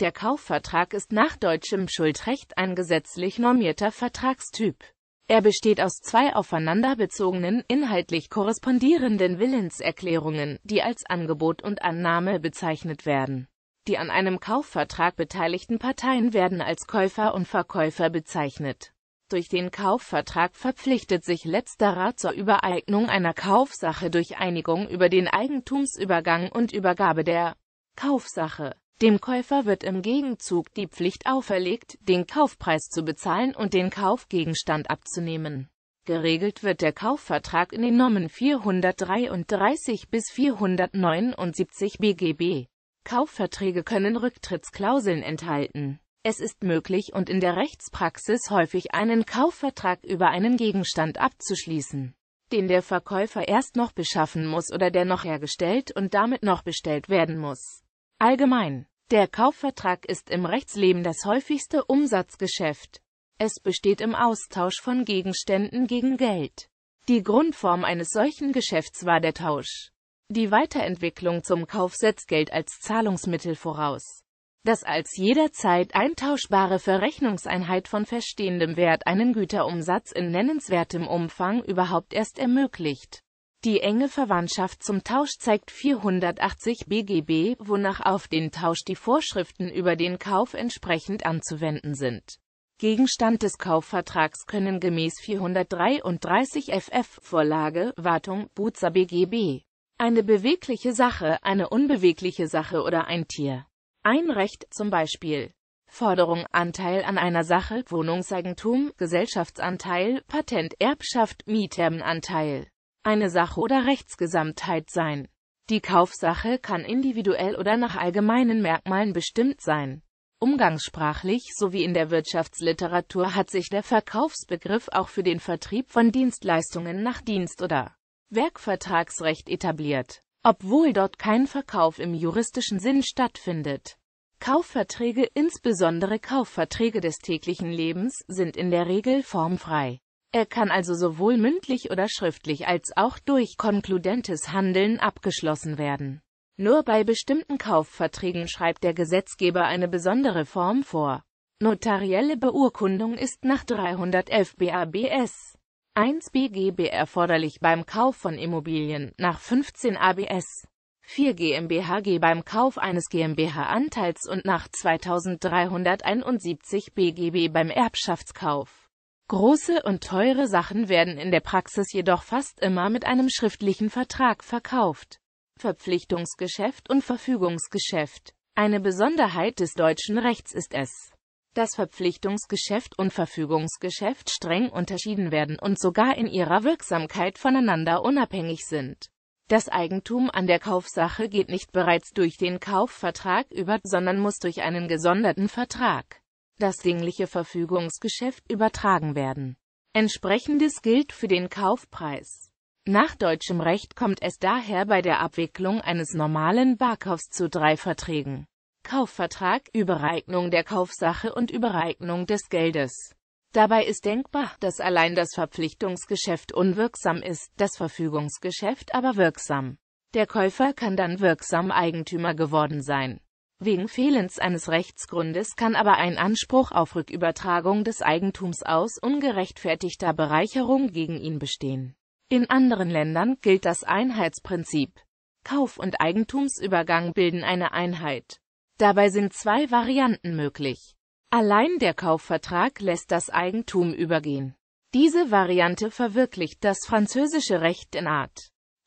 Der Kaufvertrag ist nach deutschem Schuldrecht ein gesetzlich normierter Vertragstyp. Er besteht aus zwei aufeinander bezogenen, inhaltlich korrespondierenden Willenserklärungen, die als Angebot und Annahme bezeichnet werden. Die an einem Kaufvertrag beteiligten Parteien werden als Käufer und Verkäufer bezeichnet. Durch den Kaufvertrag verpflichtet sich letzterer zur Übereignung einer Kaufsache durch Einigung über den Eigentumsübergang und Übergabe der Kaufsache. Dem Käufer wird im Gegenzug die Pflicht auferlegt, den Kaufpreis zu bezahlen und den Kaufgegenstand abzunehmen. Geregelt wird der Kaufvertrag in den Normen 433 bis 479 BGB. Kaufverträge können Rücktrittsklauseln enthalten. Es ist möglich und in der Rechtspraxis häufig einen Kaufvertrag über einen Gegenstand abzuschließen, den der Verkäufer erst noch beschaffen muss oder der noch hergestellt und damit noch bestellt werden muss. Allgemein der Kaufvertrag ist im Rechtsleben das häufigste Umsatzgeschäft. Es besteht im Austausch von Gegenständen gegen Geld. Die Grundform eines solchen Geschäfts war der Tausch. Die Weiterentwicklung zum Kauf setzt Geld als Zahlungsmittel voraus. Das als jederzeit eintauschbare Verrechnungseinheit von verstehendem Wert einen Güterumsatz in nennenswertem Umfang überhaupt erst ermöglicht. Die enge Verwandtschaft zum Tausch zeigt 480 BGB, wonach auf den Tausch die Vorschriften über den Kauf entsprechend anzuwenden sind. Gegenstand des Kaufvertrags können gemäß 433 FF Vorlage, Wartung, Buza BGB eine bewegliche Sache, eine unbewegliche Sache oder ein Tier. Ein Recht zum Beispiel Forderung Anteil an einer Sache, Wohnungseigentum, Gesellschaftsanteil, Patent, Erbschaft, Mieterbenanteil eine Sache oder Rechtsgesamtheit sein. Die Kaufsache kann individuell oder nach allgemeinen Merkmalen bestimmt sein. Umgangssprachlich sowie in der Wirtschaftsliteratur hat sich der Verkaufsbegriff auch für den Vertrieb von Dienstleistungen nach Dienst- oder Werkvertragsrecht etabliert, obwohl dort kein Verkauf im juristischen Sinn stattfindet. Kaufverträge, insbesondere Kaufverträge des täglichen Lebens, sind in der Regel formfrei. Er kann also sowohl mündlich oder schriftlich als auch durch konkludentes Handeln abgeschlossen werden. Nur bei bestimmten Kaufverträgen schreibt der Gesetzgeber eine besondere Form vor. Notarielle Beurkundung ist nach 311 BABS 1 BGB erforderlich beim Kauf von Immobilien, nach 15 ABS 4 GmbHG beim Kauf eines GmbH-Anteils und nach 2371 BGB beim Erbschaftskauf. Große und teure Sachen werden in der Praxis jedoch fast immer mit einem schriftlichen Vertrag verkauft. Verpflichtungsgeschäft und Verfügungsgeschäft. Eine Besonderheit des deutschen Rechts ist es, dass Verpflichtungsgeschäft und Verfügungsgeschäft streng unterschieden werden und sogar in ihrer Wirksamkeit voneinander unabhängig sind. Das Eigentum an der Kaufsache geht nicht bereits durch den Kaufvertrag über, sondern muss durch einen gesonderten Vertrag das dingliche Verfügungsgeschäft übertragen werden. Entsprechendes gilt für den Kaufpreis. Nach deutschem Recht kommt es daher bei der Abwicklung eines normalen Barkaufs zu drei Verträgen. Kaufvertrag, Übereignung der Kaufsache und Übereignung des Geldes. Dabei ist denkbar, dass allein das Verpflichtungsgeschäft unwirksam ist, das Verfügungsgeschäft aber wirksam. Der Käufer kann dann wirksam Eigentümer geworden sein. Wegen Fehlens eines Rechtsgrundes kann aber ein Anspruch auf Rückübertragung des Eigentums aus ungerechtfertigter Bereicherung gegen ihn bestehen. In anderen Ländern gilt das Einheitsprinzip. Kauf und Eigentumsübergang bilden eine Einheit. Dabei sind zwei Varianten möglich. Allein der Kaufvertrag lässt das Eigentum übergehen. Diese Variante verwirklicht das französische Recht in Art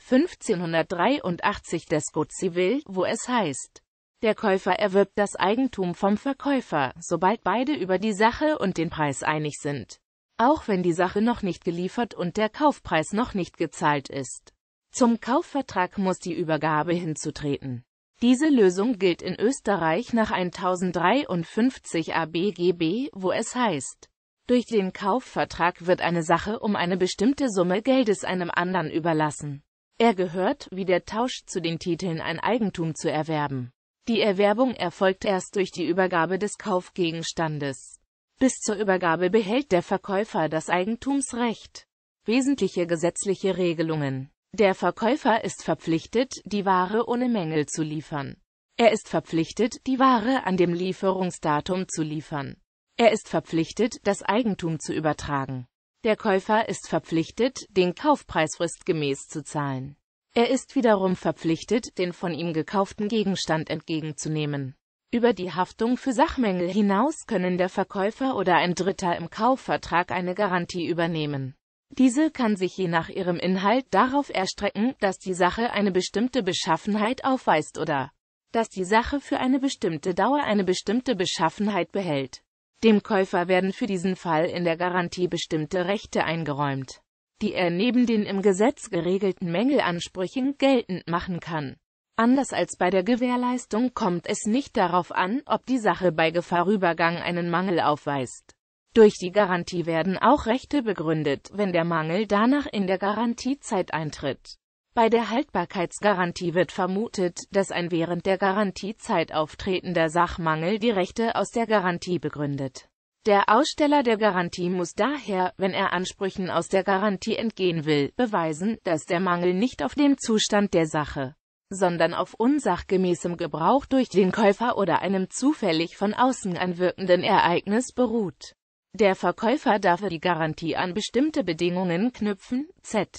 1583 des Code Civil, wo es heißt, der Käufer erwirbt das Eigentum vom Verkäufer, sobald beide über die Sache und den Preis einig sind. Auch wenn die Sache noch nicht geliefert und der Kaufpreis noch nicht gezahlt ist. Zum Kaufvertrag muss die Übergabe hinzutreten. Diese Lösung gilt in Österreich nach 1053 ABGB, wo es heißt, durch den Kaufvertrag wird eine Sache um eine bestimmte Summe Geldes einem anderen überlassen. Er gehört, wie der Tausch zu den Titeln ein Eigentum zu erwerben. Die Erwerbung erfolgt erst durch die Übergabe des Kaufgegenstandes. Bis zur Übergabe behält der Verkäufer das Eigentumsrecht. Wesentliche gesetzliche Regelungen Der Verkäufer ist verpflichtet, die Ware ohne Mängel zu liefern. Er ist verpflichtet, die Ware an dem Lieferungsdatum zu liefern. Er ist verpflichtet, das Eigentum zu übertragen. Der Käufer ist verpflichtet, den Kaufpreis fristgemäß zu zahlen. Er ist wiederum verpflichtet, den von ihm gekauften Gegenstand entgegenzunehmen. Über die Haftung für Sachmängel hinaus können der Verkäufer oder ein Dritter im Kaufvertrag eine Garantie übernehmen. Diese kann sich je nach ihrem Inhalt darauf erstrecken, dass die Sache eine bestimmte Beschaffenheit aufweist oder dass die Sache für eine bestimmte Dauer eine bestimmte Beschaffenheit behält. Dem Käufer werden für diesen Fall in der Garantie bestimmte Rechte eingeräumt die er neben den im Gesetz geregelten Mängelansprüchen geltend machen kann. Anders als bei der Gewährleistung kommt es nicht darauf an, ob die Sache bei Gefahrübergang einen Mangel aufweist. Durch die Garantie werden auch Rechte begründet, wenn der Mangel danach in der Garantiezeit eintritt. Bei der Haltbarkeitsgarantie wird vermutet, dass ein während der Garantiezeit auftretender Sachmangel die Rechte aus der Garantie begründet. Der Aussteller der Garantie muss daher, wenn er Ansprüchen aus der Garantie entgehen will, beweisen, dass der Mangel nicht auf dem Zustand der Sache, sondern auf unsachgemäßem Gebrauch durch den Käufer oder einem zufällig von außen anwirkenden Ereignis beruht. Der Verkäufer darf die Garantie an bestimmte Bedingungen knüpfen, z.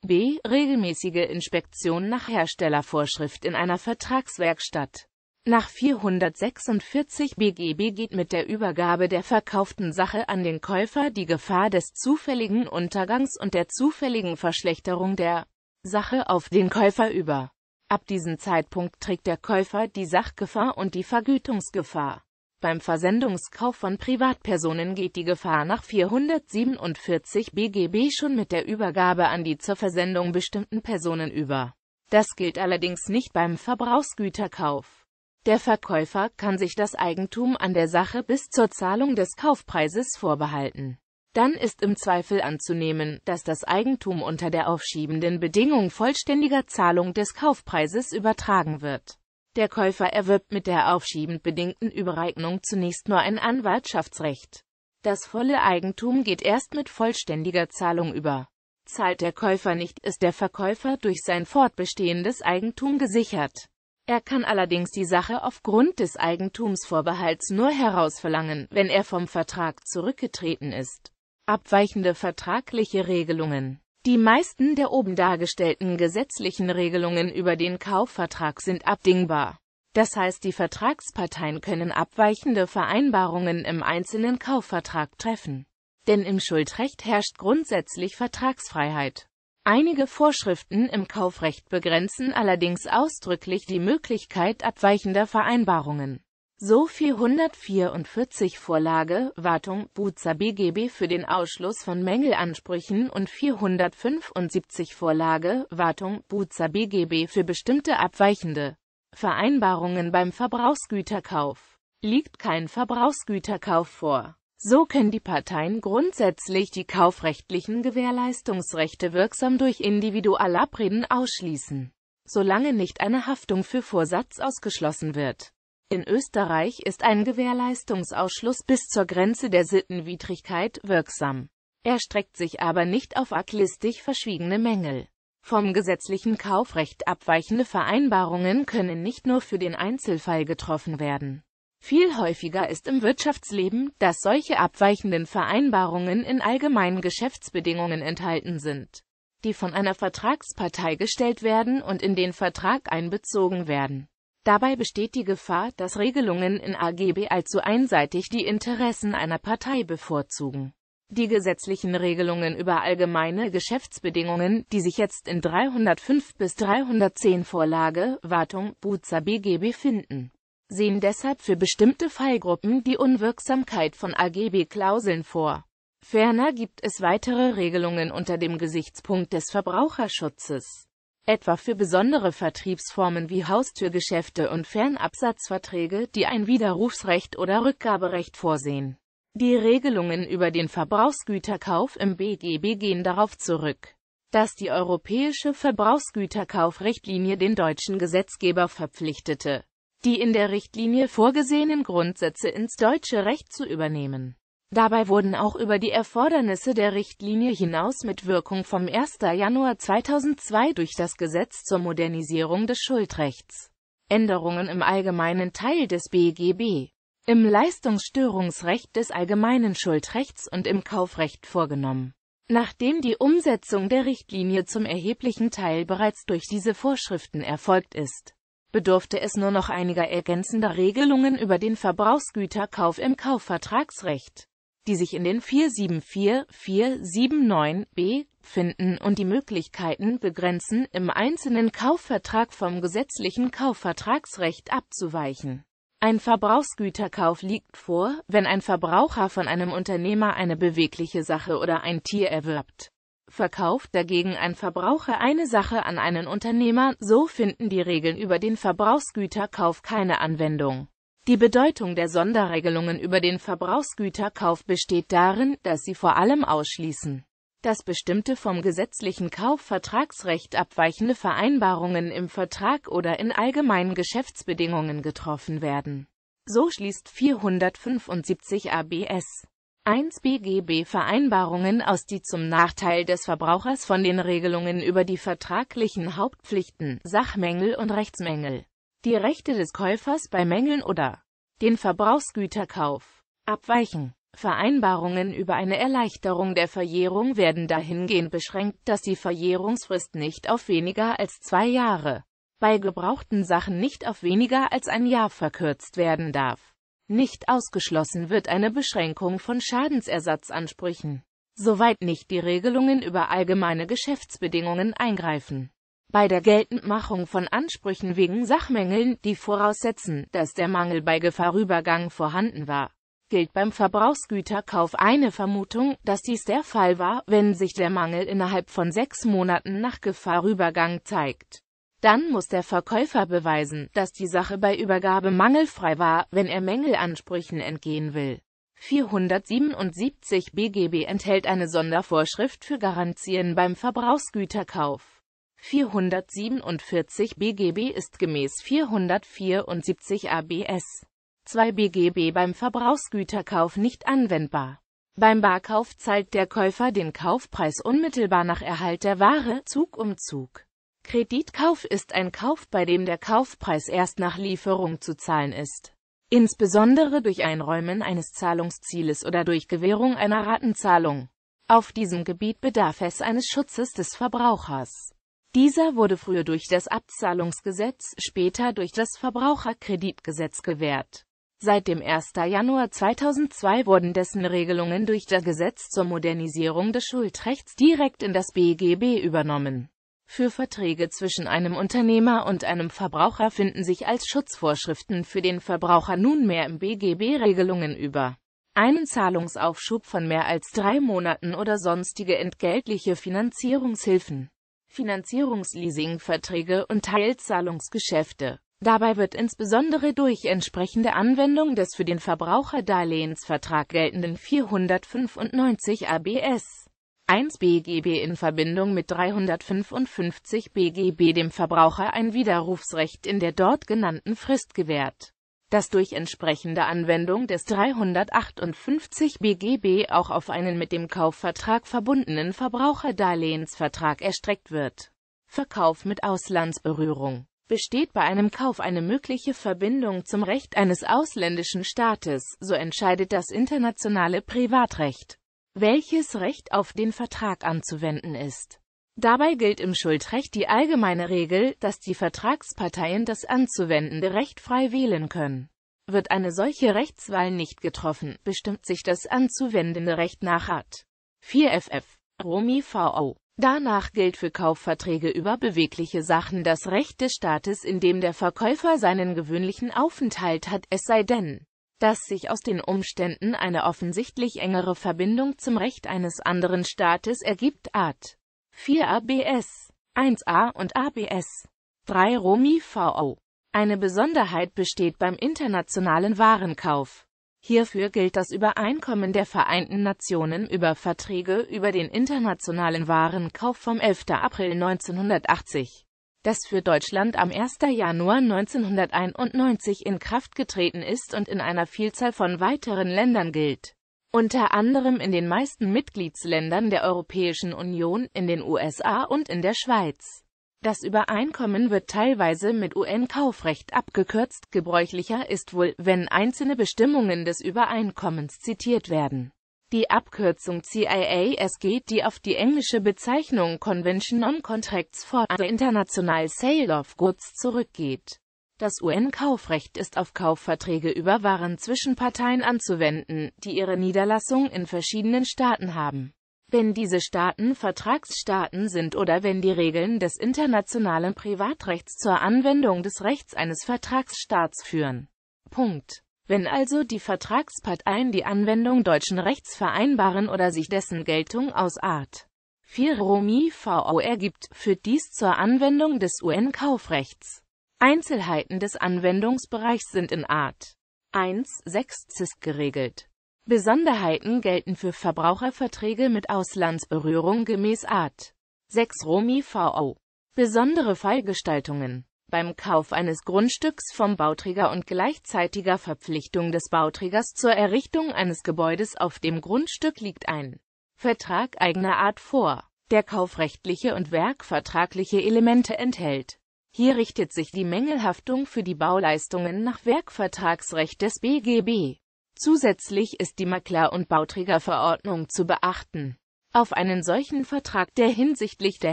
b. regelmäßige Inspektion nach Herstellervorschrift in einer Vertragswerkstatt. Nach 446 BGB geht mit der Übergabe der verkauften Sache an den Käufer die Gefahr des zufälligen Untergangs und der zufälligen Verschlechterung der Sache auf den Käufer über. Ab diesem Zeitpunkt trägt der Käufer die Sachgefahr und die Vergütungsgefahr. Beim Versendungskauf von Privatpersonen geht die Gefahr nach 447 BGB schon mit der Übergabe an die zur Versendung bestimmten Personen über. Das gilt allerdings nicht beim Verbrauchsgüterkauf. Der Verkäufer kann sich das Eigentum an der Sache bis zur Zahlung des Kaufpreises vorbehalten. Dann ist im Zweifel anzunehmen, dass das Eigentum unter der aufschiebenden Bedingung vollständiger Zahlung des Kaufpreises übertragen wird. Der Käufer erwirbt mit der aufschiebend bedingten Übereignung zunächst nur ein Anwaltschaftsrecht. Das volle Eigentum geht erst mit vollständiger Zahlung über. Zahlt der Käufer nicht, ist der Verkäufer durch sein fortbestehendes Eigentum gesichert. Er kann allerdings die Sache aufgrund des Eigentumsvorbehalts nur herausverlangen, wenn er vom Vertrag zurückgetreten ist. Abweichende vertragliche Regelungen Die meisten der oben dargestellten gesetzlichen Regelungen über den Kaufvertrag sind abdingbar. Das heißt, die Vertragsparteien können abweichende Vereinbarungen im einzelnen Kaufvertrag treffen. Denn im Schuldrecht herrscht grundsätzlich Vertragsfreiheit. Einige Vorschriften im Kaufrecht begrenzen allerdings ausdrücklich die Möglichkeit abweichender Vereinbarungen. So 444 Vorlage, Wartung, Buza BGB für den Ausschluss von Mängelansprüchen und 475 Vorlage, Wartung, Buza BGB für bestimmte abweichende Vereinbarungen beim Verbrauchsgüterkauf. Liegt kein Verbrauchsgüterkauf vor so können die Parteien grundsätzlich die kaufrechtlichen Gewährleistungsrechte wirksam durch Individualabreden ausschließen, solange nicht eine Haftung für Vorsatz ausgeschlossen wird. In Österreich ist ein Gewährleistungsausschluss bis zur Grenze der Sittenwidrigkeit wirksam. Er streckt sich aber nicht auf arglistig verschwiegene Mängel. Vom gesetzlichen Kaufrecht abweichende Vereinbarungen können nicht nur für den Einzelfall getroffen werden. Viel häufiger ist im Wirtschaftsleben, dass solche abweichenden Vereinbarungen in allgemeinen Geschäftsbedingungen enthalten sind, die von einer Vertragspartei gestellt werden und in den Vertrag einbezogen werden. Dabei besteht die Gefahr, dass Regelungen in AGB allzu einseitig die Interessen einer Partei bevorzugen. Die gesetzlichen Regelungen über allgemeine Geschäftsbedingungen, die sich jetzt in 305 bis 310 Vorlage, Wartung, Buza BGB finden, sehen deshalb für bestimmte Fallgruppen die Unwirksamkeit von AGB-Klauseln vor. Ferner gibt es weitere Regelungen unter dem Gesichtspunkt des Verbraucherschutzes, etwa für besondere Vertriebsformen wie Haustürgeschäfte und Fernabsatzverträge, die ein Widerrufsrecht oder Rückgaberecht vorsehen. Die Regelungen über den Verbrauchsgüterkauf im BGB gehen darauf zurück, dass die europäische Verbrauchsgüterkaufrichtlinie den deutschen Gesetzgeber verpflichtete, die in der Richtlinie vorgesehenen Grundsätze ins deutsche Recht zu übernehmen. Dabei wurden auch über die Erfordernisse der Richtlinie hinaus mit Wirkung vom 1. Januar 2002 durch das Gesetz zur Modernisierung des Schuldrechts Änderungen im allgemeinen Teil des BGB, im Leistungsstörungsrecht des allgemeinen Schuldrechts und im Kaufrecht vorgenommen. Nachdem die Umsetzung der Richtlinie zum erheblichen Teil bereits durch diese Vorschriften erfolgt ist bedurfte es nur noch einiger ergänzender Regelungen über den Verbrauchsgüterkauf im Kaufvertragsrecht, die sich in den 474-479b finden und die Möglichkeiten begrenzen, im einzelnen Kaufvertrag vom gesetzlichen Kaufvertragsrecht abzuweichen. Ein Verbrauchsgüterkauf liegt vor, wenn ein Verbraucher von einem Unternehmer eine bewegliche Sache oder ein Tier erwirbt Verkauft dagegen ein Verbraucher eine Sache an einen Unternehmer, so finden die Regeln über den Verbrauchsgüterkauf keine Anwendung. Die Bedeutung der Sonderregelungen über den Verbrauchsgüterkauf besteht darin, dass sie vor allem ausschließen, dass bestimmte vom gesetzlichen Kaufvertragsrecht abweichende Vereinbarungen im Vertrag oder in allgemeinen Geschäftsbedingungen getroffen werden. So schließt 475 ABS 1 BGB Vereinbarungen aus, die zum Nachteil des Verbrauchers von den Regelungen über die vertraglichen Hauptpflichten, Sachmängel und Rechtsmängel, die Rechte des Käufers bei Mängeln oder den Verbrauchsgüterkauf abweichen. Vereinbarungen über eine Erleichterung der Verjährung werden dahingehend beschränkt, dass die Verjährungsfrist nicht auf weniger als zwei Jahre, bei gebrauchten Sachen nicht auf weniger als ein Jahr verkürzt werden darf. Nicht ausgeschlossen wird eine Beschränkung von Schadensersatzansprüchen, soweit nicht die Regelungen über allgemeine Geschäftsbedingungen eingreifen. Bei der Geltendmachung von Ansprüchen wegen Sachmängeln, die voraussetzen, dass der Mangel bei Gefahrübergang vorhanden war, gilt beim Verbrauchsgüterkauf eine Vermutung, dass dies der Fall war, wenn sich der Mangel innerhalb von sechs Monaten nach Gefahrübergang zeigt. Dann muss der Verkäufer beweisen, dass die Sache bei Übergabe mangelfrei war, wenn er Mängelansprüchen entgehen will. 477 BGB enthält eine Sondervorschrift für Garantien beim Verbrauchsgüterkauf. 447 BGB ist gemäß 474 ABS 2 BGB beim Verbrauchsgüterkauf nicht anwendbar. Beim Barkauf zahlt der Käufer den Kaufpreis unmittelbar nach Erhalt der Ware Zug um Zug. Kreditkauf ist ein Kauf, bei dem der Kaufpreis erst nach Lieferung zu zahlen ist. Insbesondere durch Einräumen eines Zahlungszieles oder durch Gewährung einer Ratenzahlung. Auf diesem Gebiet bedarf es eines Schutzes des Verbrauchers. Dieser wurde früher durch das Abzahlungsgesetz, später durch das Verbraucherkreditgesetz gewährt. Seit dem 1. Januar 2002 wurden dessen Regelungen durch das Gesetz zur Modernisierung des Schuldrechts direkt in das BGB übernommen für Verträge zwischen einem Unternehmer und einem Verbraucher finden sich als Schutzvorschriften für den Verbraucher nunmehr im BGB Regelungen über einen Zahlungsaufschub von mehr als drei Monaten oder sonstige entgeltliche Finanzierungshilfen, Finanzierungsleasingverträge und Teilzahlungsgeschäfte. Dabei wird insbesondere durch entsprechende Anwendung des für den Verbraucherdarlehensvertrag geltenden 495 ABS 1 BGB in Verbindung mit 355 BGB dem Verbraucher ein Widerrufsrecht in der dort genannten Frist gewährt, das durch entsprechende Anwendung des 358 BGB auch auf einen mit dem Kaufvertrag verbundenen Verbraucherdarlehensvertrag erstreckt wird. Verkauf mit Auslandsberührung Besteht bei einem Kauf eine mögliche Verbindung zum Recht eines ausländischen Staates, so entscheidet das internationale Privatrecht welches Recht auf den Vertrag anzuwenden ist. Dabei gilt im Schuldrecht die allgemeine Regel, dass die Vertragsparteien das anzuwendende Recht frei wählen können. Wird eine solche Rechtswahl nicht getroffen, bestimmt sich das anzuwendende Recht nach Art. 4 FF Romi VO. Danach gilt für Kaufverträge über bewegliche Sachen das Recht des Staates, in dem der Verkäufer seinen gewöhnlichen Aufenthalt hat, es sei denn, dass sich aus den Umständen eine offensichtlich engere Verbindung zum Recht eines anderen Staates ergibt. Art. 4 ABS 1a und ABS 3 Romi VO. Eine Besonderheit besteht beim internationalen Warenkauf. Hierfür gilt das Übereinkommen der Vereinten Nationen über Verträge über den internationalen Warenkauf vom 11. April 1980 das für Deutschland am 1. Januar 1991 in Kraft getreten ist und in einer Vielzahl von weiteren Ländern gilt. Unter anderem in den meisten Mitgliedsländern der Europäischen Union, in den USA und in der Schweiz. Das Übereinkommen wird teilweise mit UN-Kaufrecht abgekürzt, gebräuchlicher ist wohl, wenn einzelne Bestimmungen des Übereinkommens zitiert werden. Die Abkürzung CIAS geht die auf die englische Bezeichnung Convention on Contracts for International Sale of Goods zurückgeht. Das UN-Kaufrecht ist auf Kaufverträge über Waren zwischen Parteien anzuwenden, die ihre Niederlassung in verschiedenen Staaten haben. Wenn diese Staaten Vertragsstaaten sind oder wenn die Regeln des internationalen Privatrechts zur Anwendung des Rechts eines Vertragsstaats führen. Punkt. Wenn also die Vertragsparteien die Anwendung deutschen Rechts vereinbaren oder sich dessen Geltung aus Art 4 Romi VO ergibt, führt dies zur Anwendung des UN-Kaufrechts. Einzelheiten des Anwendungsbereichs sind in Art 1 6 CIS geregelt. Besonderheiten gelten für Verbraucherverträge mit Auslandsberührung gemäß Art 6 Romi VO. Besondere Fallgestaltungen beim Kauf eines Grundstücks vom Bauträger und gleichzeitiger Verpflichtung des Bauträgers zur Errichtung eines Gebäudes auf dem Grundstück liegt ein Vertrag eigener Art vor, der kaufrechtliche und werkvertragliche Elemente enthält. Hier richtet sich die Mängelhaftung für die Bauleistungen nach Werkvertragsrecht des BGB. Zusätzlich ist die Makler- und Bauträgerverordnung zu beachten. Auf einen solchen Vertrag, der hinsichtlich der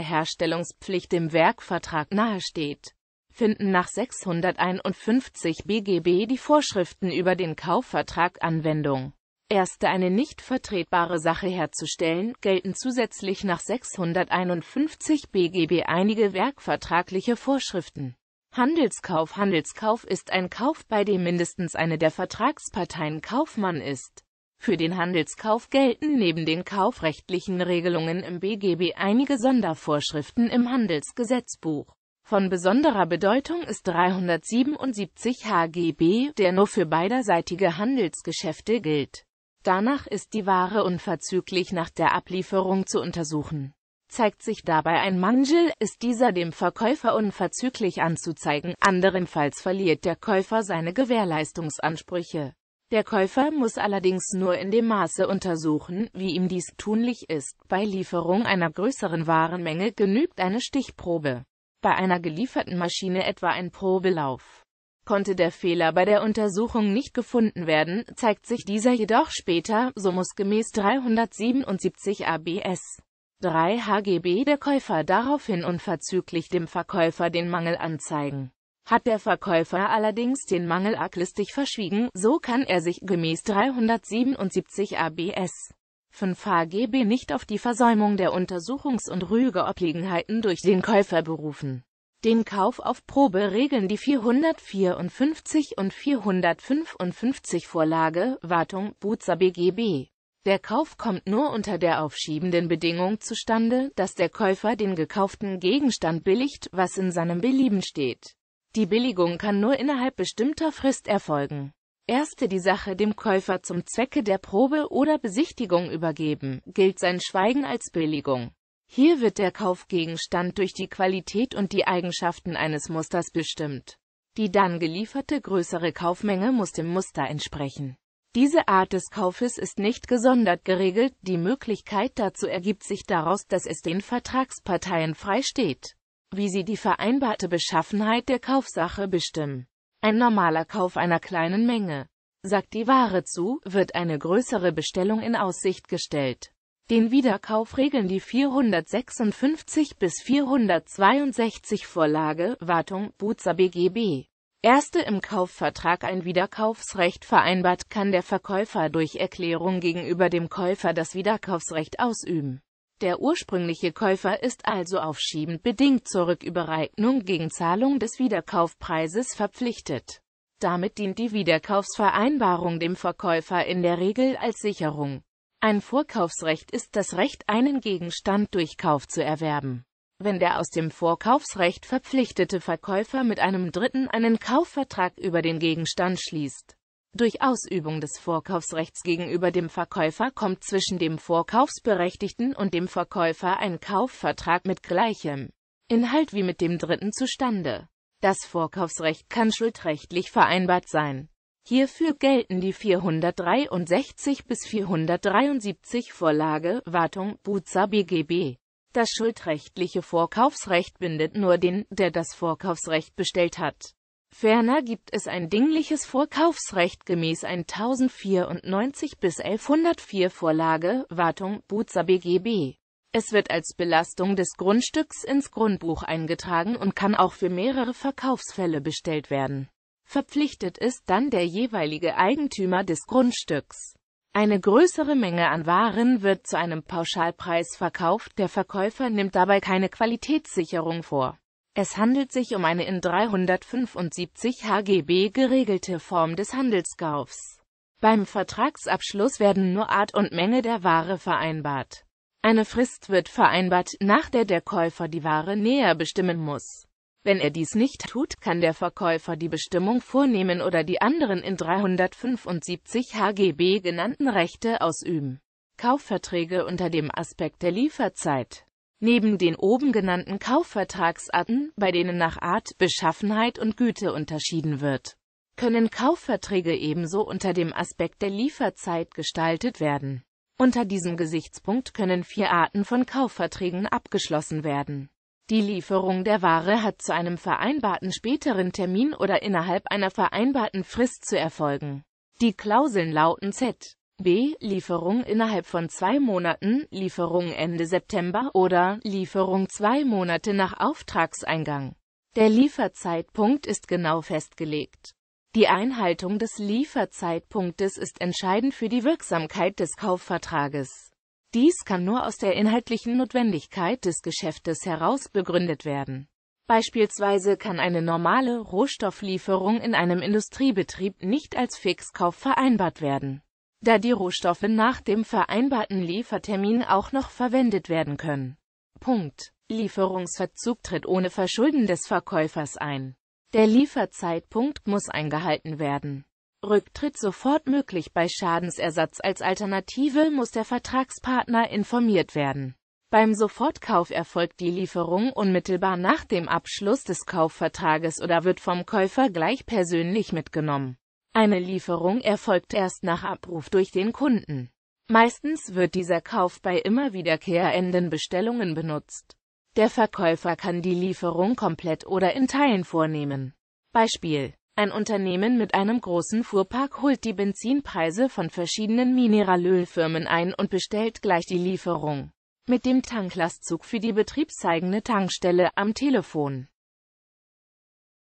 Herstellungspflicht im Werkvertrag nahesteht, finden nach 651 BGB die Vorschriften über den Kaufvertrag Anwendung. Erste eine nicht vertretbare Sache herzustellen, gelten zusätzlich nach 651 BGB einige werkvertragliche Vorschriften. Handelskauf Handelskauf ist ein Kauf, bei dem mindestens eine der Vertragsparteien Kaufmann ist. Für den Handelskauf gelten neben den kaufrechtlichen Regelungen im BGB einige Sondervorschriften im Handelsgesetzbuch. Von besonderer Bedeutung ist 377 HGB, der nur für beiderseitige Handelsgeschäfte gilt. Danach ist die Ware unverzüglich nach der Ablieferung zu untersuchen. Zeigt sich dabei ein Mangel, ist dieser dem Verkäufer unverzüglich anzuzeigen, anderenfalls verliert der Käufer seine Gewährleistungsansprüche. Der Käufer muss allerdings nur in dem Maße untersuchen, wie ihm dies tunlich ist. Bei Lieferung einer größeren Warenmenge genügt eine Stichprobe. Bei einer gelieferten Maschine etwa ein Probelauf. Konnte der Fehler bei der Untersuchung nicht gefunden werden, zeigt sich dieser jedoch später, so muss gemäß 377 ABS 3 HGB der Käufer daraufhin unverzüglich dem Verkäufer den Mangel anzeigen. Hat der Verkäufer allerdings den Mangel arglistig verschwiegen, so kann er sich gemäß 377 ABS 5 HGB nicht auf die Versäumung der Untersuchungs- und Rügeobliegenheiten durch den Käufer berufen. Den Kauf auf Probe regeln die 454 und 455 Vorlage, Wartung, Buzer BGB. Der Kauf kommt nur unter der aufschiebenden Bedingung zustande, dass der Käufer den gekauften Gegenstand billigt, was in seinem Belieben steht. Die Billigung kann nur innerhalb bestimmter Frist erfolgen Erste die Sache dem Käufer zum Zwecke der Probe oder Besichtigung übergeben, gilt sein Schweigen als Billigung. Hier wird der Kaufgegenstand durch die Qualität und die Eigenschaften eines Musters bestimmt. Die dann gelieferte größere Kaufmenge muss dem Muster entsprechen. Diese Art des Kaufes ist nicht gesondert geregelt, die Möglichkeit dazu ergibt sich daraus, dass es den Vertragsparteien frei steht, wie sie die vereinbarte Beschaffenheit der Kaufsache bestimmen. Ein normaler Kauf einer kleinen Menge sagt die Ware zu, wird eine größere Bestellung in Aussicht gestellt. Den Wiederkauf regeln die 456 bis 462 Vorlage, Wartung, Buza BGB. Erste im Kaufvertrag ein Wiederkaufsrecht vereinbart, kann der Verkäufer durch Erklärung gegenüber dem Käufer das Wiederkaufsrecht ausüben. Der ursprüngliche Käufer ist also aufschiebend bedingt zur Rücküberreignung gegen Zahlung des Wiederkaufpreises verpflichtet. Damit dient die Wiederkaufsvereinbarung dem Verkäufer in der Regel als Sicherung. Ein Vorkaufsrecht ist das Recht, einen Gegenstand durch Kauf zu erwerben. Wenn der aus dem Vorkaufsrecht verpflichtete Verkäufer mit einem Dritten einen Kaufvertrag über den Gegenstand schließt, durch Ausübung des Vorkaufsrechts gegenüber dem Verkäufer kommt zwischen dem Vorkaufsberechtigten und dem Verkäufer ein Kaufvertrag mit gleichem Inhalt wie mit dem dritten zustande. Das Vorkaufsrecht kann schuldrechtlich vereinbart sein. Hierfür gelten die 463 bis 473 Vorlage Wartung Buza BGB. Das schuldrechtliche Vorkaufsrecht bindet nur den, der das Vorkaufsrecht bestellt hat. Ferner gibt es ein dingliches Vorkaufsrecht gemäß 1094 bis 1104 Vorlage, Wartung, Buza BGB. Es wird als Belastung des Grundstücks ins Grundbuch eingetragen und kann auch für mehrere Verkaufsfälle bestellt werden. Verpflichtet ist dann der jeweilige Eigentümer des Grundstücks. Eine größere Menge an Waren wird zu einem Pauschalpreis verkauft, der Verkäufer nimmt dabei keine Qualitätssicherung vor. Es handelt sich um eine in 375 HGB geregelte Form des Handelskaufs. Beim Vertragsabschluss werden nur Art und Menge der Ware vereinbart. Eine Frist wird vereinbart, nach der der Käufer die Ware näher bestimmen muss. Wenn er dies nicht tut, kann der Verkäufer die Bestimmung vornehmen oder die anderen in 375 HGB genannten Rechte ausüben. Kaufverträge unter dem Aspekt der Lieferzeit Neben den oben genannten Kaufvertragsarten, bei denen nach Art, Beschaffenheit und Güte unterschieden wird, können Kaufverträge ebenso unter dem Aspekt der Lieferzeit gestaltet werden. Unter diesem Gesichtspunkt können vier Arten von Kaufverträgen abgeschlossen werden. Die Lieferung der Ware hat zu einem vereinbarten späteren Termin oder innerhalb einer vereinbarten Frist zu erfolgen. Die Klauseln lauten Z. B. Lieferung innerhalb von zwei Monaten, Lieferung Ende September oder Lieferung zwei Monate nach Auftragseingang. Der Lieferzeitpunkt ist genau festgelegt. Die Einhaltung des Lieferzeitpunktes ist entscheidend für die Wirksamkeit des Kaufvertrages. Dies kann nur aus der inhaltlichen Notwendigkeit des Geschäftes heraus begründet werden. Beispielsweise kann eine normale Rohstofflieferung in einem Industriebetrieb nicht als Fixkauf vereinbart werden da die Rohstoffe nach dem vereinbarten Liefertermin auch noch verwendet werden können. Punkt. Lieferungsverzug tritt ohne Verschulden des Verkäufers ein. Der Lieferzeitpunkt muss eingehalten werden. Rücktritt sofort möglich bei Schadensersatz als Alternative muss der Vertragspartner informiert werden. Beim Sofortkauf erfolgt die Lieferung unmittelbar nach dem Abschluss des Kaufvertrages oder wird vom Käufer gleich persönlich mitgenommen. Eine Lieferung erfolgt erst nach Abruf durch den Kunden. Meistens wird dieser Kauf bei immer wiederkehrenden Bestellungen benutzt. Der Verkäufer kann die Lieferung komplett oder in Teilen vornehmen. Beispiel ein Unternehmen mit einem großen Fuhrpark holt die Benzinpreise von verschiedenen Mineralölfirmen ein und bestellt gleich die Lieferung. Mit dem Tanklastzug für die betriebseigene Tankstelle am Telefon.